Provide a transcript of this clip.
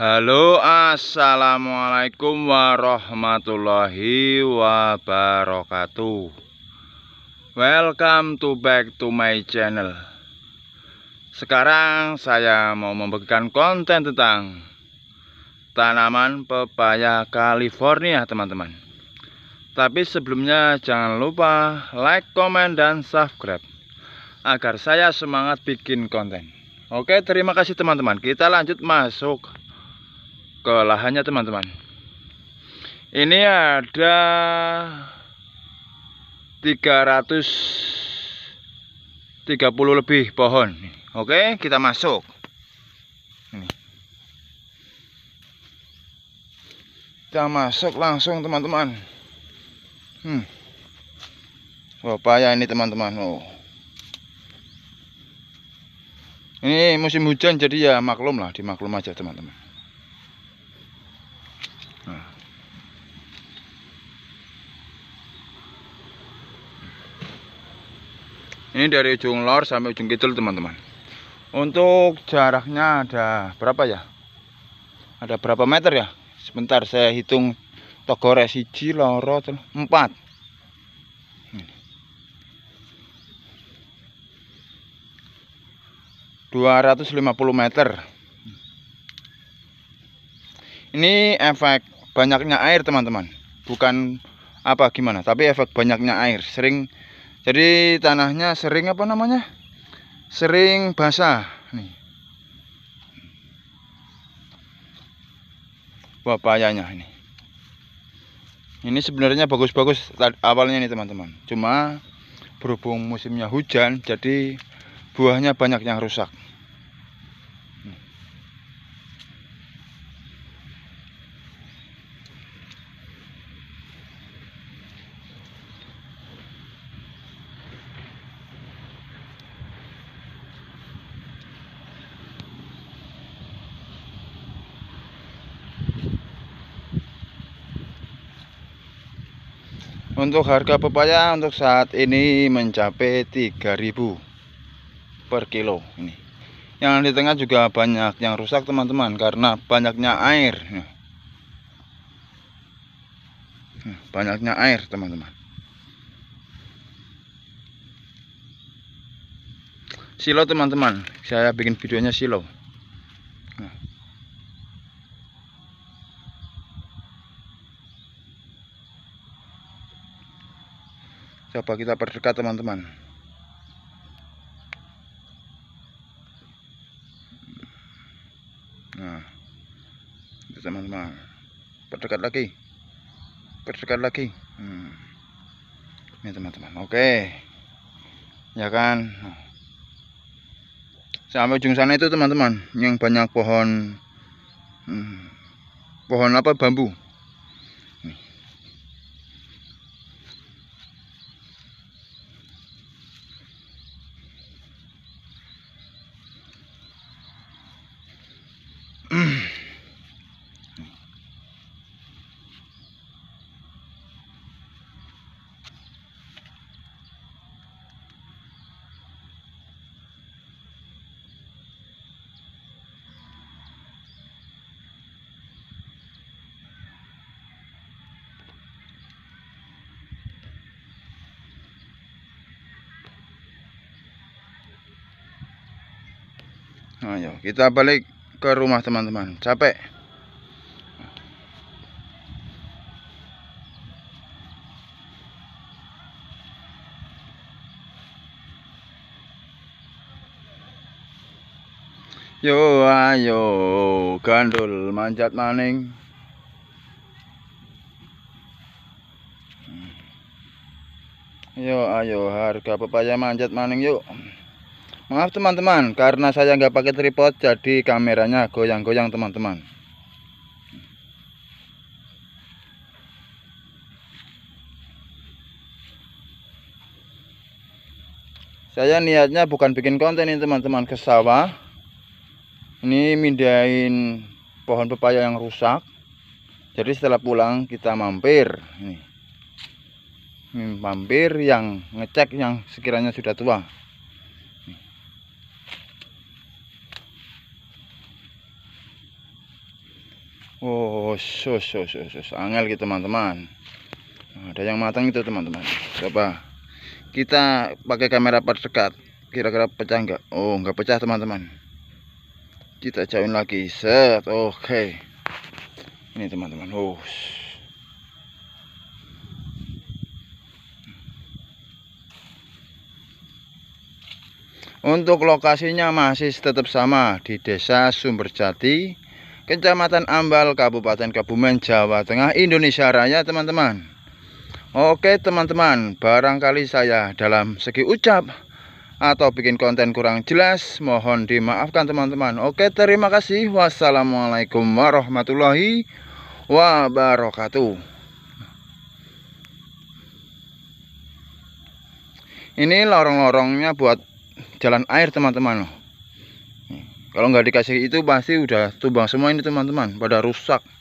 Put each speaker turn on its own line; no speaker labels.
Halo assalamualaikum warahmatullahi wabarakatuh Welcome to back to my channel Sekarang saya mau membagikan konten tentang Tanaman pepaya California teman-teman Tapi sebelumnya jangan lupa like, comment, dan subscribe Agar saya semangat bikin konten Oke terima kasih teman-teman Kita lanjut masuk ke lahannya teman-teman ini ada 330 lebih pohon oke kita masuk ini. kita masuk langsung teman-teman hmm. payah ini teman-teman oh. ini musim hujan jadi ya maklum lah dimaklum aja teman-teman ini dari ujung lor sampai ujung kidul teman-teman untuk jaraknya ada berapa ya ada berapa meter ya sebentar saya hitung togore siji loro empat dua ratus lima puluh meter ini efek banyaknya air teman-teman bukan apa gimana tapi efek banyaknya air sering jadi tanahnya sering apa namanya sering basah nih bapayanya ini ini sebenarnya bagus-bagus awalnya nih teman-teman cuma berhubung musimnya hujan jadi buahnya banyak yang rusak Untuk harga pepaya untuk saat ini mencapai 3000 per kilo ini. Yang di tengah juga banyak yang rusak teman-teman karena banyaknya air. Nah, banyaknya air teman-teman. Silo teman-teman, saya bikin videonya silo. coba kita perdekat teman-teman nah teman-teman perdekat lagi perdekat lagi hmm. ini teman-teman oke ya kan nah. sampai ujung sana itu teman-teman yang banyak pohon hmm, pohon apa bambu Oh, ayo iya. kita balik ke rumah teman-teman capek Yo ayo gandul manjat maning. Yo ayo harga pepaya manjat maning yuk. Maaf teman-teman, karena saya nggak pakai tripod jadi kameranya goyang-goyang teman-teman. Saya niatnya bukan bikin konten ini teman-teman ke sawah. Ini mindain pohon pepaya yang rusak. Jadi setelah pulang kita mampir. Ini Mampir yang ngecek yang sekiranya sudah tua. Oh, sus, sus, sus, sus. Angel gitu teman-teman. Ada yang matang itu teman-teman. Coba kita pakai kamera perdekat. Kira-kira pecah nggak? Oh, nggak pecah teman-teman. Kita jauhin lagi. Set. Oke. Okay. Ini teman-teman. Oh. Untuk lokasinya masih tetap sama di Desa Sumberjati, Kecamatan Ambal, Kabupaten Kebumen, Jawa Tengah, Indonesia Raya, teman-teman. Oke, teman-teman, barangkali saya dalam segi ucap atau bikin konten kurang jelas, mohon dimaafkan teman-teman. Oke, terima kasih. Wassalamualaikum warahmatullahi wabarakatuh. Ini lorong-lorongnya buat jalan air, teman-teman kalau nggak dikasih itu pasti udah tumbang semua ini teman-teman pada rusak